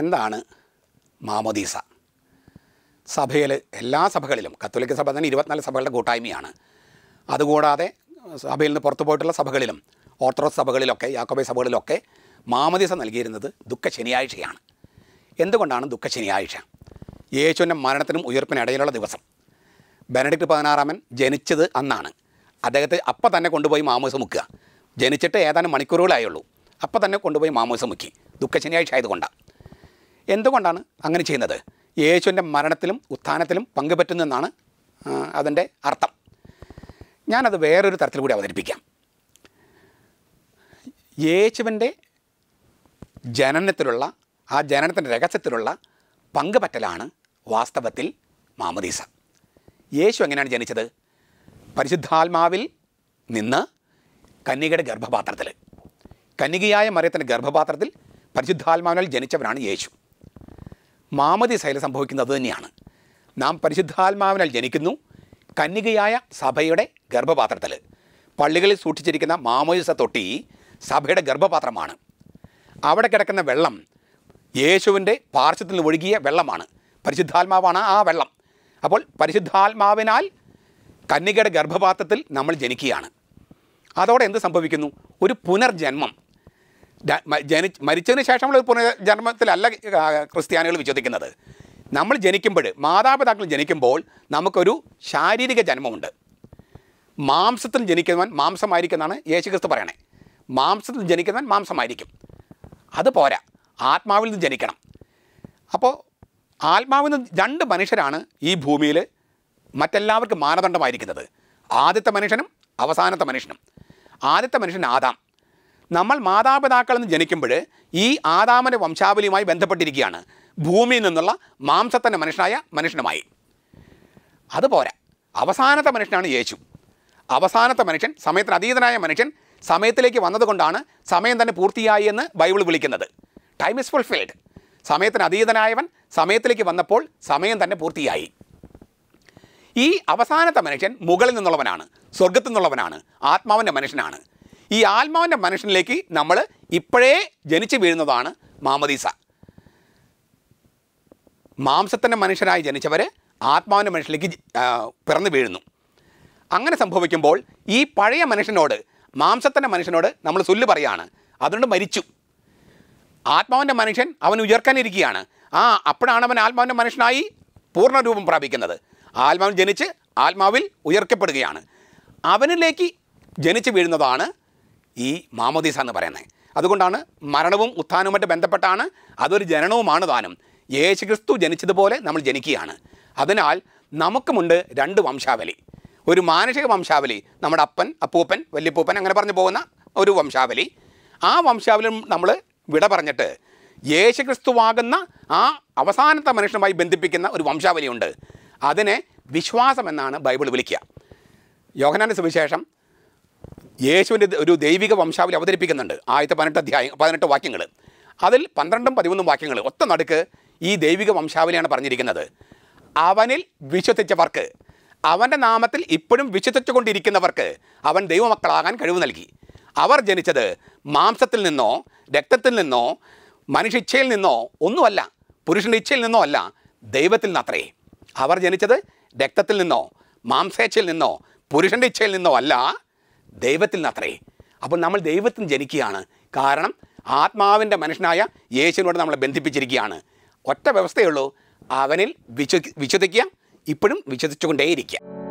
എന്താണ് മാമോദീസ സഭയിൽ എല്ലാ സഭകളിലും കത്തോലിക്ക സഭ തന്നെ ഇരുപത്തിനാല് സഭകളുടെ കൂട്ടായ്മയാണ് അതുകൂടാതെ സഭയിൽ നിന്ന് പുറത്തു പോയിട്ടുള്ള സഭകളിലും ഓർത്തഡോക്സ് സഭകളിലൊക്കെ യാക്കോബൈ സഭകളിലൊക്കെ മാമദീസ നൽകിയിരുന്നത് ദുഃഖ ശനിയാഴ്ചയാണ് എന്തുകൊണ്ടാണ് ദുഃഖ ശനിയാഴ്ച യേശുവിൻ്റെ മരണത്തിനും ഇടയിലുള്ള ദിവസം ബെനഡിക്ട് പതിനാറാമൻ ജനിച്ചത് അന്നാണ് അദ്ദേഹത്തെ അപ്പം തന്നെ കൊണ്ടുപോയി മാമോസ മുക്കുക ജനിച്ചിട്ട് ഏതാനും മണിക്കൂറുകളായുള്ളൂ അപ്പം തന്നെ കൊണ്ടുപോയി മാമോസ മുക്കി ദുഃഖ ശനിയാഴ്ച ആയതുകൊണ്ടാണ് എന്തുകൊണ്ടാണ് അങ്ങനെ ചെയ്യുന്നത് യേശുവിൻ്റെ മരണത്തിലും ഉത്ഥാനത്തിലും പങ്കുപറ്റുന്നെന്നാണ് അതിൻ്റെ അർത്ഥം ഞാനത് വേറൊരു തരത്തിൽ കൂടി അവതരിപ്പിക്കാം യേശുവിൻ്റെ ജനനത്തിലുള്ള ആ ജനനത്തിൻ്റെ രഹസ്യത്തിലുള്ള പങ്കുപറ്റലാണ് വാസ്തവത്തിൽ മാമദീസ യേശു എങ്ങനെയാണ് ജനിച്ചത് പരിശുദ്ധാത്മാവിൽ നിന്ന് കന്യകയുടെ ഗർഭപാത്രത്തിൽ കന്യകയായ മറിയത്തിൻ്റെ ഗർഭപാത്രത്തിൽ പരിശുദ്ധാത്മാവിനാൽ ജനിച്ചവനാണ് യേശു മാമതി ശൈല സംഭവിക്കുന്നത് തന്നെയാണ് നാം പരിശുദ്ധാത്മാവിനാൽ ജനിക്കുന്നു കന്യകയായ സഭയുടെ ഗർഭപാത്രത്തിൽ പള്ളികളിൽ സൂക്ഷിച്ചിരിക്കുന്ന മാമോയിസ തൊട്ടി സഭയുടെ ഗർഭപാത്രമാണ് അവിടെ കിടക്കുന്ന വെള്ളം യേശുവിൻ്റെ പാർശ്വത്തിൽ നിന്ന് ഒഴുകിയ വെള്ളമാണ് പരിശുദ്ധാത്മാവാണ് ആ വെള്ളം അപ്പോൾ പരിശുദ്ധാത്മാവിനാൽ കന്യകയുടെ ഗർഭപാത്രത്തിൽ നമ്മൾ ജനിക്കുകയാണ് അതോടെ എന്ത് സംഭവിക്കുന്നു ഒരു പുനർജന്മം ജനി മരിച്ചതിന് ശേഷമുള്ള പുനർജന്മത്തിലല്ല ക്രിസ്ത്യാനികൾ വിശ്വസിക്കുന്നത് നമ്മൾ ജനിക്കുമ്പോൾ മാതാപിതാക്കൾ ജനിക്കുമ്പോൾ നമുക്കൊരു ശാരീരിക ജന്മമുണ്ട് മാംസത്തിൽ ജനിക്കുന്നവൻ മാംസമായിരിക്കുന്നതാണ് യേശുക്രിസ്തു പറയണേ മാംസത്തിൽ ജനിക്കുന്നവൻ മാംസമായിരിക്കും അത് പോരാ ആത്മാവിൽ നിന്ന് ജനിക്കണം അപ്പോൾ ആത്മാവിൽ നിന്ന് രണ്ട് മനുഷ്യരാണ് ഈ ഭൂമിയിൽ മറ്റെല്ലാവർക്കും മാനദണ്ഡമായിരിക്കുന്നത് ആദ്യത്തെ മനുഷ്യനും അവസാനത്തെ മനുഷ്യനും ആദ്യത്തെ മനുഷ്യൻ ആദാം നമ്മൾ മാതാപിതാക്കളിൽ നിന്ന് ജനിക്കുമ്പോൾ ഈ ആദാമൻ്റെ വംശാവലിയുമായി ബന്ധപ്പെട്ടിരിക്കുകയാണ് ഭൂമിയിൽ നിന്നുള്ള മാംസത്തിൻ്റെ മനുഷ്യനായ മനുഷ്യനുമായി അതുപോലെ അവസാനത്തെ മനുഷ്യനാണ് യേശു അവസാനത്തെ മനുഷ്യൻ സമയത്തിന് അതീതനായ മനുഷ്യൻ സമയത്തിലേക്ക് വന്നതുകൊണ്ടാണ് സമയം തന്നെ പൂർത്തിയായി എന്ന് ബൈബിൾ വിളിക്കുന്നത് ടൈം ഇസ് ഫുൾഫിൽഡ് സമയത്തിന് അതീതനായവൻ സമയത്തിലേക്ക് വന്നപ്പോൾ സമയം തന്നെ പൂർത്തിയായി ഈ അവസാനത്തെ മനുഷ്യൻ മുകളിൽ നിന്നുള്ളവനാണ് സ്വർഗത്തിൽ നിന്നുള്ളവനാണ് ആത്മാവിൻ്റെ മനുഷ്യനാണ് ഈ ആത്മാവിൻ്റെ മനുഷ്യനിലേക്ക് നമ്മൾ ഇപ്പോഴേ ജനിച്ചു വീഴുന്നതാണ് മാമദീസ മാംസത്തിൻ്റെ മനുഷ്യരായി ജനിച്ചവർ ആത്മാവിൻ്റെ മനുഷ്യനിലേക്ക് പിറന്നു വീഴുന്നു അങ്ങനെ സംഭവിക്കുമ്പോൾ ഈ പഴയ മനുഷ്യനോട് മാംസത്തിൻ്റെ മനുഷ്യനോട് നമ്മൾ സുല്ല് പറയാണ് അതുകൊണ്ട് മരിച്ചു ആത്മാവിൻ്റെ മനുഷ്യൻ അവൻ ഉയർക്കാനിരിക്കുകയാണ് ആ അപ്പോഴാണ് അവൻ ആത്മാവിൻ്റെ മനുഷ്യനായി പൂർണ്ണരൂപം പ്രാപിക്കുന്നത് ആത്മാവിൽ ജനിച്ച് ആത്മാവിൽ ഉയർക്കപ്പെടുകയാണ് അവനിലേക്ക് ജനിച്ച് വീഴുന്നതാണ് ഈ മാമോദീസ എന്ന് പറയുന്നത് അതുകൊണ്ടാണ് മരണവും ഉത്ഥാനവുമായിട്ട് ബന്ധപ്പെട്ടാണ് അതൊരു ജനനവുമാണ് താനും യേശുക്രിസ്തു ജനിച്ചതുപോലെ നമ്മൾ ജനിക്കുകയാണ് അതിനാൽ നമുക്കുമുണ്ട് രണ്ട് വംശാവലി ഒരു മാനുഷിക വംശാവലി നമ്മുടെ അപ്പൻ അപ്പൂപ്പൻ വല്യപ്പൂപ്പൻ അങ്ങനെ പറഞ്ഞു പോകുന്ന ഒരു വംശാവലി ആ വംശാവലി നമ്മൾ വിട പറഞ്ഞിട്ട് യേശുക്രിസ്തുവാകുന്ന ആ അവസാനത്തെ മനുഷ്യനുമായി ബന്ധിപ്പിക്കുന്ന ഒരു വംശാവലിയുണ്ട് അതിനെ വിശ്വാസമെന്നാണ് ബൈബിൾ വിളിക്കുക യോഹനാൻ്റെ സുവിശേഷം യേശുവിൻ്റെ ഒരു ദൈവിക വംശാവലി അവതരിപ്പിക്കുന്നുണ്ട് ആദ്യത്തെ പതിനെട്ട് അധ്യായം പതിനെട്ട് വാക്യങ്ങൾ അതിൽ പന്ത്രണ്ടും പതിമൂന്നും വാക്യങ്ങൾ ഒത്ത നടുക്ക് ഈ ദൈവിക വംശാവലിയാണ് പറഞ്ഞിരിക്കുന്നത് അവനിൽ വിശ്വസിച്ചവർക്ക് അവൻ്റെ നാമത്തിൽ ഇപ്പോഴും വിശ്വസിച്ചുകൊണ്ടിരിക്കുന്നവർക്ക് അവൻ ദൈവമക്കളാകാൻ കഴിവ് നൽകി അവർ ജനിച്ചത് മാംസത്തിൽ നിന്നോ രക്തത്തിൽ നിന്നോ മനുഷ്യ ഇച്ഛയിൽ നിന്നോ ഒന്നുമല്ല പുരുഷൻ്റെ ഇച്ഛയിൽ നിന്നോ അല്ല ദൈവത്തിൽ നിന്നത്രേ അവർ ജനിച്ചത് രക്തത്തിൽ നിന്നോ മാംസേച്ഛയിൽ നിന്നോ പുരുഷൻ്റെ ഇച്ഛയിൽ നിന്നോ അല്ല ദൈവത്തിൽ നിന്നത്രേ അപ്പോൾ നമ്മൾ ദൈവത്തിൽ ജനിക്കുകയാണ് കാരണം ആത്മാവിൻ്റെ മനുഷ്യനായ യേശുവിനോട് നമ്മളെ ബന്ധിപ്പിച്ചിരിക്കുകയാണ് ഒറ്റ വ്യവസ്ഥയുള്ളൂ അവനിൽ വിശ്വ വിശ്വസിക്കുക ഇപ്പോഴും വിശ്വസിച്ചുകൊണ്ടേയിരിക്കുക